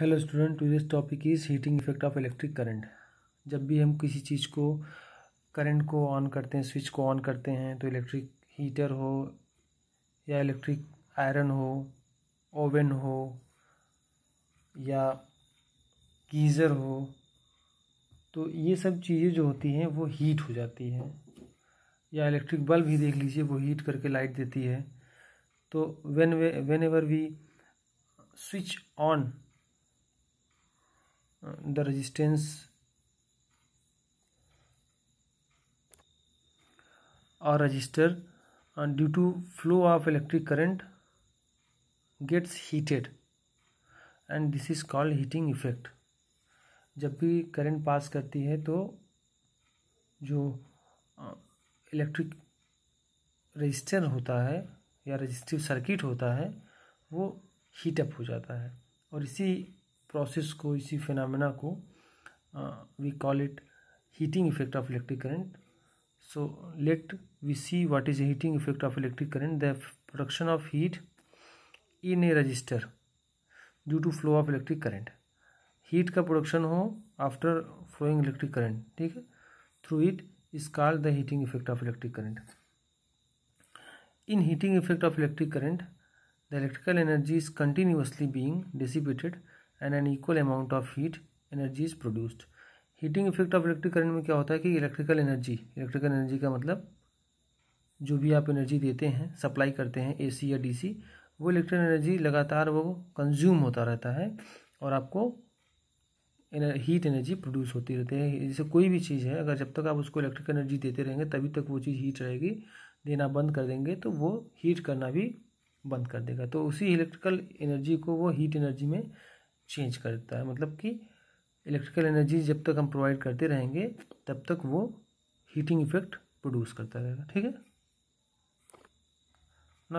Hello student today's topic is heating effect of electric current जब भी हम किसी चीज़ को करंट को ऑन करते हैं स्विच को ऑन करते हैं तो इलेक्ट्रिक हीटर हो या इलेक्ट्रिक आयरन हो ओवन हो या गीज़र हो तो ये सब चीज़ें जो होती हैं वो हीट हो जाती हैं या इलेक्ट्रिक बल्ब ही देख लीजिए वो हीट करके लाइट देती है तो when we whenever we switch on the resistance or resistor uh, due to flow of electric current gets heated and this is called heating effect जब भी करंट पास करती है तो जो इलेक्ट्रिक रजिस्टर होता है या रजिस्टिव सर्किट होता है वो हीटअप हो जाता है और इसी प्रोसेस को इसी फिनमिना को we call it heating effect of electric current so let we see what is heating effect of electric current the production of heat in a resistor due to flow of electric current heat का production हो after flowing electric current ठीक है through it is called the heating effect of electric current in heating effect of electric current the electrical energy is continuously being dissipated and N equal amount of heat energy is produced heating effect of electric current में क्या होता है कि electrical energy electrical energy का मतलब जो भी आप एनर्जी देते हैं सप्लाई करते हैं एसी या डीसी वो इलेक्ट्रिकल एनर्जी लगातार वो कंज्यूम होता रहता है और आपको एनर, हीट एनर्जी प्रोड्यूस होती रहती है जैसे कोई भी चीज़ है अगर जब तक आप उसको इलेक्ट्रिकल एनर्जी देते रहेंगे तभी तक वो चीज़ हीट रहेगी देना बंद कर देंगे तो वो हीट करना भी बंद कर देगा तो उसी इलेक्ट्रिकल एनर्जी को वो हीट एनर्जी में चेंज करता है मतलब कि इलेक्ट्रिकल एनर्जी जब तक हम प्रोवाइड करते रहेंगे तब तक वो हीटिंग इफेक्ट प्रोड्यूस करता रहेगा ठीक है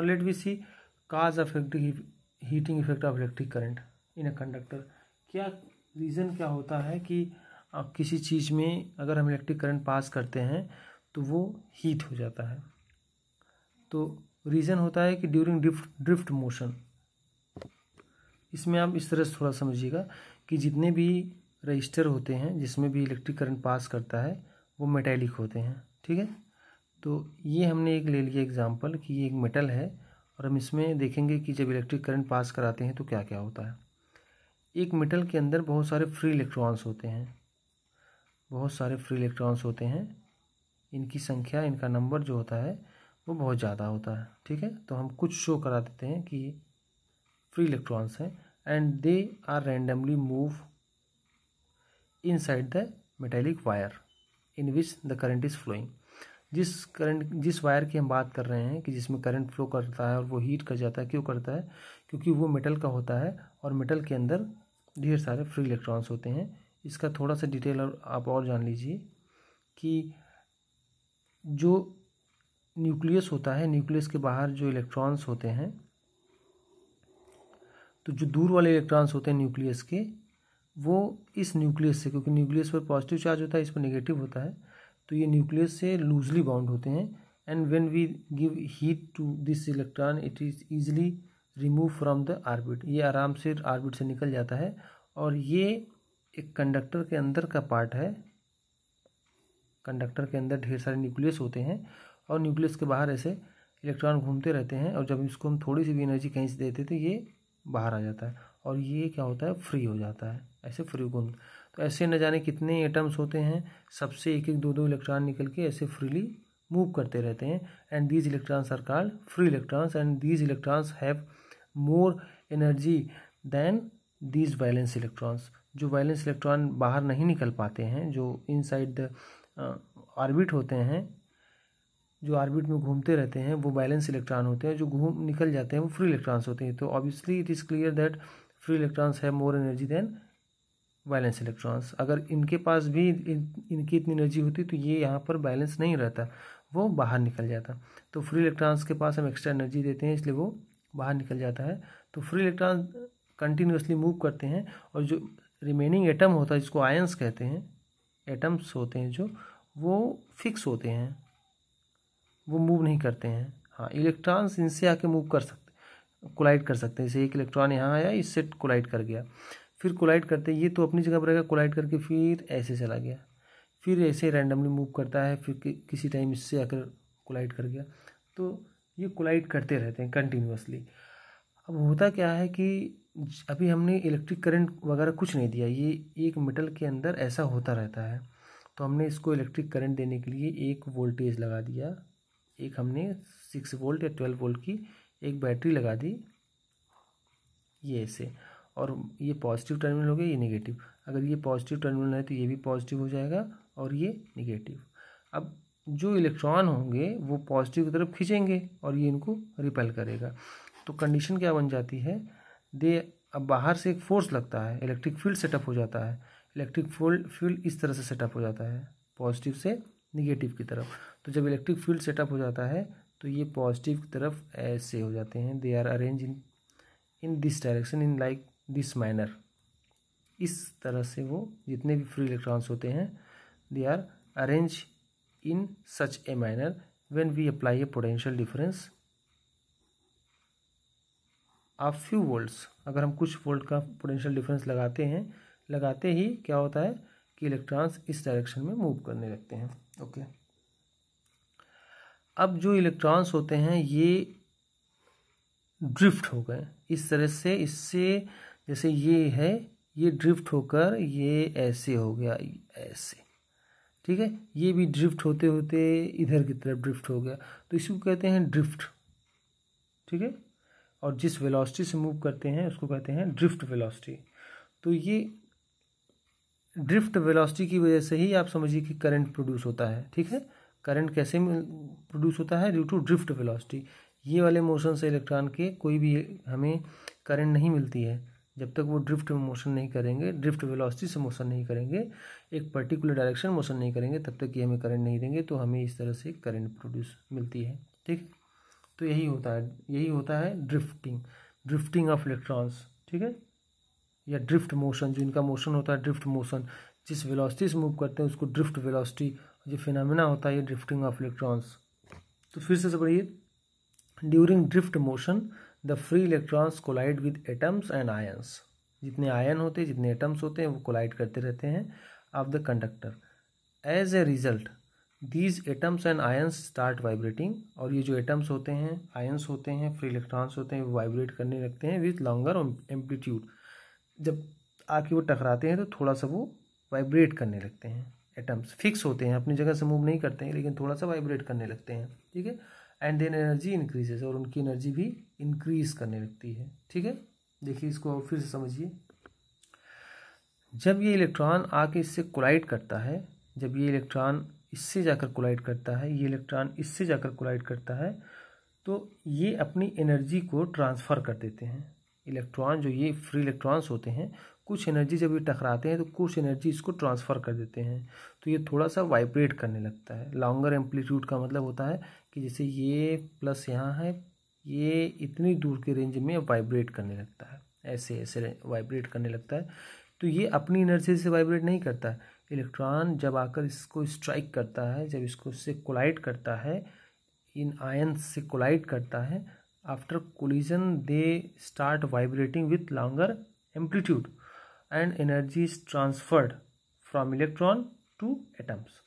let we see cause of affecting heating effect of electric current in a conductor क्या रीज़न क्या होता है कि किसी चीज़ में अगर हम इलेक्ट्रिक करंट पास करते हैं तो वो हीट हो जाता है तो रीज़न होता है कि ड्यूरिंग ड्रिफ्ट ड्रिफ्ट मोशन इसमें आप इस तरह से थोड़ा समझिएगा कि जितने भी रजिस्टर होते हैं जिसमें भी इलेक्ट्रिक करंट पास करता है वो मेटेलिक होते हैं ठीक है तो ये हमने एक ले लिया एग्जाम्पल कि ये एक मेटल है और हम इसमें देखेंगे कि जब इलेक्ट्रिक करंट पास कराते हैं तो क्या क्या होता है एक मेटल के अंदर बहुत सारे फ्री इलेक्ट्रॉन्स होते हैं बहुत सारे फ्री इलेक्ट्रॉन्स होते हैं इनकी संख्या इनका नंबर जो होता है वो बहुत ज़्यादा होता है ठीक है तो हम कुछ शो करा देते हैं कि फ्री इलेक्ट्रॉन्स हैं and they are randomly move inside the metallic wire in which the current is flowing जिस करंट जिस वायर की हम बात कर रहे हैं कि जिसमें करंट फ्लो करता है और वो हीट कर जाता है क्यों करता है क्योंकि वो मेटल का होता है और मेटल के अंदर ढेर सारे फ्री इलेक्ट्रॉन्स होते हैं इसका थोड़ा सा डिटेल और आप और जान लीजिए कि जो न्यूक्लियस होता है न्यूक्लियस के बाहर जो इलेक्ट्रॉन्स होते हैं तो जो दूर वाले इलेक्ट्रॉन्स होते हैं न्यूक्लियस के वो इस न्यूक्लियस से क्योंकि न्यूक्लियस पर पॉजिटिव चार्ज होता है इस पर नेगेटिव होता है तो ये न्यूक्लियस से लूजली बाउंड होते हैं and when we give heat to this electron it is easily remove from the orbit ये आराम से आर्बिट से निकल जाता है और ये एक कंडक्टर के अंदर का पार्ट है कंडक्टर के अंदर ढेर सारे न्यूक्लियस होते हैं और न्यूक्लियस के बाहर ऐसे इलेक्ट्रॉन घूमते रहते हैं और जब इसको हम थोड़ी सी भी एनर्जी कहीं से देते तो ये बाहर आ जाता है और ये क्या होता है फ्री हो जाता है ऐसे फ्री गुण तो ऐसे न जाने कितने एटम्स होते हैं सबसे एक एक दो दो इलेक्ट्रॉन निकल के ऐसे फ्रीली मूव करते रहते हैं and these electrons are called free electrons and these electrons have more energy than these valence electrons जो वायलेंस इलेक्ट्रॉन बाहर नहीं निकल पाते हैं जो इनसाइड द ऑर्बिट होते हैं जो ऑर्बिट में घूमते रहते हैं वो बैलेंस इलेक्ट्रॉन होते हैं जो घूम निकल जाते हैं वो फ्री इलेक्ट्रॉन्स होते हैं तो obviously it is clear that free electrons है more energy than valence electrons अगर इनके पास भी इन, इनकी इतनी एनर्जी होती तो ये यहाँ पर बैलेंस नहीं रहता वो बाहर निकल जाता तो फ्री इलेक्ट्रॉन्स के पास हम एक्स्ट्रा एनर्जी देते हैं इसलिए वो बाहर निकल जाता है तो फ्री इलेक्ट्रॉन कंटिन्यूसली मूव करते हैं और जो रिमेनिंग एटम होता है जिसको आयंस कहते हैं एटम्स होते हैं जो वो फिक्स होते हैं वो मूव नहीं करते हैं हाँ इलेक्ट्रॉन्स इनसे आके मूव कर सकते कोलाइड कर सकते हैं जैसे एक इलेक्ट्रॉन यहाँ आया इससे कोलाइड कर गया फिर कोलाइड करते ये तो अपनी जगह पर रहेगा कोलाइड करके फिर ऐसे चला गया फिर ऐसे रैंडमली मूव करता है फिर कि, किसी टाइम इससे आकर कोलाइड कर गया तो ये कोलाइड करते रहते हैं कंटिन्यूसली अब होता क्या है कि अभी हमने इलेक्ट्रिक करंट वगैरह कुछ नहीं दिया ये एक मेटल के अंदर ऐसा होता रहता है तो हमने इसको इलेक्ट्रिक करंट देने के लिए एक वोल्टेज लगा दिया एक हमने सिक्स वोल्ट या ट्वेल्व वोल्ट की एक बैटरी लगा दी ये ऐसे और ये पॉजिटिव टर्मिनल हो गया ये निगेटिव अगर ये पॉजिटिव टर्मिनल है तो ये भी पॉजिटिव हो जाएगा और ये निगेटिव अब जो इलेक्ट्रॉन होंगे वो पॉजिटिव की तरफ खींचेंगे और ये इनको रिपेल करेगा तो कंडीशन क्या बन जाती है दे अब बाहर से एक फोर्स लगता है इलेक्ट्रिक फील्ड सेटअप हो जाता है इलेक्ट्रिक फील्ड फील्ड इस तरह से सेटअप हो जाता है पॉजिटिव से निगेटिव की तरफ तो जब इलेक्ट्रिक फील्ड सेटअप हो जाता है तो ये पॉजिटिव की तरफ ऐसे हो जाते हैं they are arrange in in this direction in like this manner इस तरह से वो जितने भी फ्री इलेक्ट्रॉन्स होते हैं they are arrange in such a manner when we apply a potential difference of few volts अगर हम कुछ वोल्ट का पोटेंशियल डिफरेंस लगाते हैं लगाते ही क्या होता है कि इलेक्ट्रॉन्स इस डायरेक्शन में मूव करने लगते हैं ओके okay. अब जो इलेक्ट्रॉन्स होते हैं ये ड्रिफ्ट हो गए इस तरह से इससे जैसे ये है ये ड्रिफ्ट होकर ये ऐसे हो गया ऐसे ठीक है ये भी ड्रिफ्ट होते होते इधर की तरफ ड्रिफ्ट हो गया तो इसी को कहते हैं ड्रिफ्ट ठीक है और जिस वेलोसिटी से मूव करते हैं उसको कहते हैं ड्रिफ्ट वेलोसिटी तो ये ड्रिफ्ट वेलोसिटी की वजह से ही आप समझिए कि करंट प्रोड्यूस होता है ठीक है करंट कैसे प्रोड्यूस होता है ड्यू टू ड्रिफ्ट वेलोसिटी ये वाले मोशन से इलेक्ट्रॉन के कोई भी हमें करंट नहीं मिलती है जब तक वो ड्रिफ्ट मोशन नहीं करेंगे ड्रिफ्ट वेलोसिटी से मोशन नहीं करेंगे एक पर्टिकुलर डायरेक्शन मोशन नहीं करेंगे तब तक ये हमें करंट नहीं देंगे तो हमें इस तरह से करंट प्रोड्यूस मिलती है ठीक तो यही होता है यही होता है ड्रिफ्टिंग ड्रिफ्टिंग ऑफ इलेक्ट्रॉन्स ठीक है या ड्रिफ्ट मोशन जो इनका मोशन होता है ड्रिफ्ट मोशन जिस वेलोसिटी से मूव करते हैं उसको ड्रिफ्ट वेलोसिटी जो फिनमिना होता है ड्रिफ्टिंग ऑफ इलेक्ट्रॉन्स तो फिर से पढ़िए during drift motion the free electrons collide with atoms and ions जितने आयन होते हैं जितने एटम्स होते हैं वो कोलाइड करते रहते हैं of the conductor as a result these atoms and ions start vibrating और ये जो एटम्स होते हैं आयन्स होते हैं फ्री इलेक्ट्रॉन्स होते हैं वो वाइब्रेट करने लगते हैं विथ लॉन्गर एम्पलीट्यूड जब आके वो टकराते हैं तो थोड़ा सा वो वाइब्रेट करने लगते हैं एटम्स फिक्स होते हैं अपनी जगह से मूव नहीं करते हैं लेकिन थोड़ा सा वाइब्रेट करने लगते हैं ठीक है एंड देन एनर्जी इंक्रीजेस और उनकी एनर्जी भी इंक्रीज करने लगती है ठीक है देखिए इसको और फिर से समझिए जब ये इलेक्ट्रॉन आके इससे कोलाइड करता है जब ये इलेक्ट्रॉन इससे जाकर कोलाइड करता है ये इलेक्ट्रॉन इससे जाकर कोलाइड करता है तो ये अपनी एनर्जी को ट्रांसफ़र कर देते हैं इलेक्ट्रॉन जो ये फ्री इलेक्ट्रॉन्स होते हैं कुछ एनर्जी जब ये टकराते हैं तो कुछ एनर्जी इसको ट्रांसफ़र कर देते हैं तो ये थोड़ा सा वाइब्रेट करने लगता है लॉन्गर एम्पलीट्यूड का मतलब होता है कि जैसे ये प्लस यहाँ है ये इतनी दूर के रेंज में वाइब्रेट करने लगता है ऐसे ऐसे वाइब्रेट करने लगता है तो ये अपनी एनर्जी से वाइब्रेट नहीं करता है इलेक्ट्रॉन जब आकर इसको स्ट्राइक करता है जब इसको इससे कोलाइट करता है इन आयन से कोलाइट करता है after collision they start vibrating with longer amplitude and energy is transferred from electron to atoms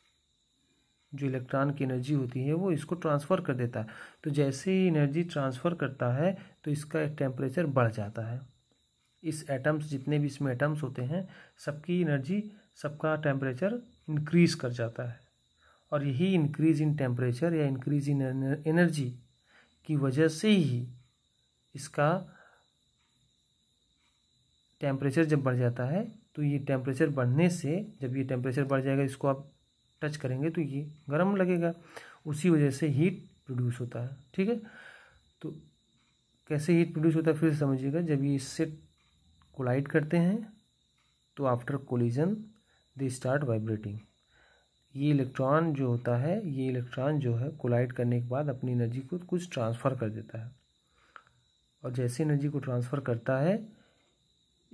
जो इलेक्ट्रॉन की एनर्जी होती है वो इसको ट्रांसफ़र कर देता है तो जैसे ही एनर्जी ट्रांसफ़र करता है तो इसका टेम्परेचर बढ़ जाता है इस एटम्स जितने भी इसमें एटम्स होते हैं सबकी एनर्जी सबका टेम्परेचर इंक्रीज़ कर जाता है और यही इंक्रीज़ इन टेम्परेचर या इंक्रीज़ इन एनर्जी की वजह से ही इसका टेम्परेचर जब बढ़ जाता है तो ये टेम्परेचर बढ़ने से जब ये टेम्परेचर बढ़ जाएगा इसको आप टच करेंगे तो ये गर्म लगेगा उसी वजह से हीट प्रोड्यूस होता है ठीक है तो कैसे हीट प्रोड्यूस होता है फिर समझिएगा जब ये इससे कोलाइड करते हैं तो after collision they start vibrating ये इलेक्ट्रॉन जो होता है ये इलेक्ट्रॉन जो है कोलाइड करने के बाद अपनी एनर्जी को कुछ ट्रांसफ़र कर देता है और जैसे एनर्जी को ट्रांसफ़र करता है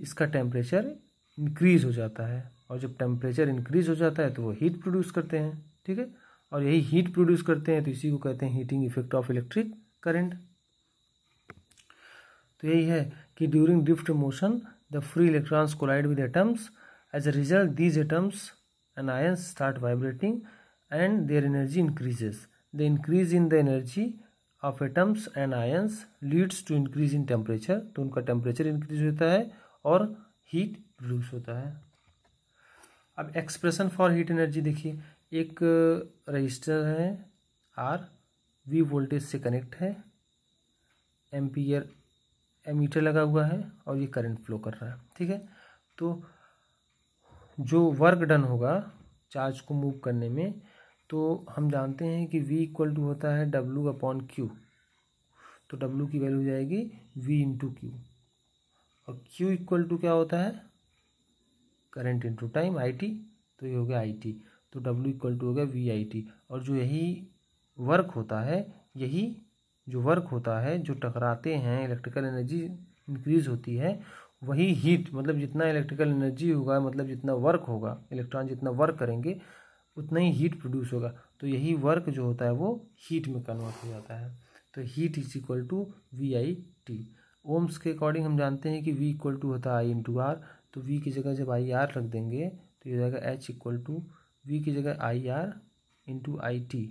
इसका टेम्परेचर इंक्रीज हो जाता है और जब टेम्परेचर इंक्रीज हो जाता है तो वो हीट प्रोड्यूस करते हैं ठीक है और यही हीट प्रोड्यूस करते हैं तो इसी को कहते हैं heating effect of electric current तो यही है कि during drift motion the free electrons collide with atoms as a result these atoms and ions start vibrating and their energy increases the increase in the energy of atoms and ions leads to increase in temperature तो उनका temperature increase होता है और heat produce होता है अब expression for heat energy देखिए एक रजिस्टर है आर वी वोल्टेज से कनेक्ट है एम्पियर एमीटर लगा हुआ है और ये करंट फ्लो कर रहा है ठीक है तो जो वर्क डन होगा चार्ज को मूव करने में तो हम जानते हैं कि V इक्वल टू होता है W अपॉन क्यू तो W की वैल्यू हो जाएगी V इंटू क्यू और Q इक्वल टू क्या होता है current into time I T तो ये हो गया आई टी तो W इक्वल टू हो गया वी आई टी और जो यही वर्क होता है यही जो वर्क होता है जो टकराते हैं इलेक्ट्रिकल एनर्जी इंक्रीज होती है वही हीट मतलब जितना इलेक्ट्रिकल एनर्जी होगा मतलब जितना वर्क होगा इलेक्ट्रॉन जितना वर्क करेंगे उतना ही हीट प्रोड्यूस होगा तो यही वर्क जो होता है वो हीट में कन्वर्ट हो जाता है तो heat is equal to V I T Ohm's के अकॉर्डिंग हम जानते हैं कि वी इक्वल टू होता है आई इंटू आर तो वी की जगह जब आई आर रख देंगे तो ये हो जाएगा एच इक्वल टू वी की जगह I R into I T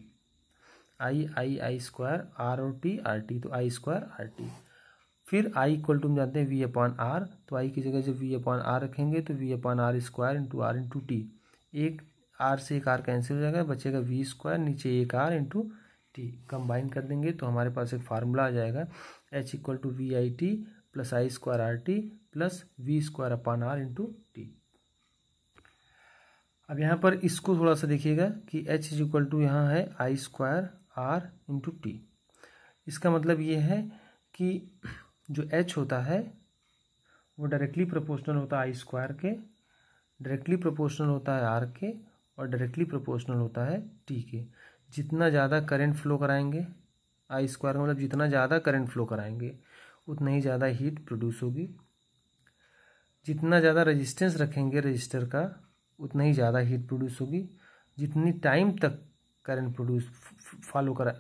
I I I square R O T R T तो आई स्क्वायर आर टी फिर आई इक्वल टू हम जानते हैं वी अपॉन आर तो आई की जगह जब वी अपॉन आर रखेंगे तो V upon R square into R into T एक आर से एक आर कैंसिल हो जाएगा बचेगा वी स्क्वायर नीचे एक आर इंटू टी कंबाइन कर देंगे तो हमारे पास एक फार्मूला आ जाएगा H equal to V I T plus I square R T plus V square upon R into T अब यहाँ पर इसको थोड़ा सा देखिएगा कि एच इज इक्वल टू यहाँ है I square R into T इसका मतलब ये है कि जो एच होता है वो डायरेक्टली प्रोपोर्शनल होता है आई स्क्वायर के डायरेक्टली प्रोपोर्शनल होता है आर के और डायरेक्टली प्रोपोर्शनल होता है टी के जितना ज़्यादा करंट फ्लो कराएंगे आई स्क्वायर मतलब जितना ज़्यादा करंट फ्लो कराएंगे उतना ही ज़्यादा हीट प्रोड्यूस होगी जितना ज़्यादा रेजिस्टेंस रखेंगे रजिस्टर का उतना ही ज़्यादा हीट प्रोड्यूस होगी जितनी टाइम तक करंट प्रोड्यूस फॉलो करा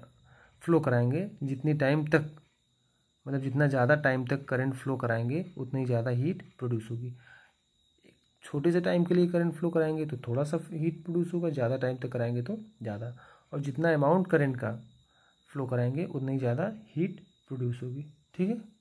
फ्लो कराएंगे जितनी टाइम तक मतलब जितना ज़्यादा टाइम तक करंट फ्लो कराएंगे उतनी ज़्यादा हीट प्रोड्यूस होगी छोटे से टाइम के लिए करंट फ्लो कराएंगे तो थोड़ा सा हीट प्रोड्यूस होगा ज़्यादा टाइम तक कराएंगे तो ज़्यादा और जितना अमाउंट करेंट का फ्लो कराएंगे उतना ही ज़्यादा हीट प्रोड्यूस होगी ठीक है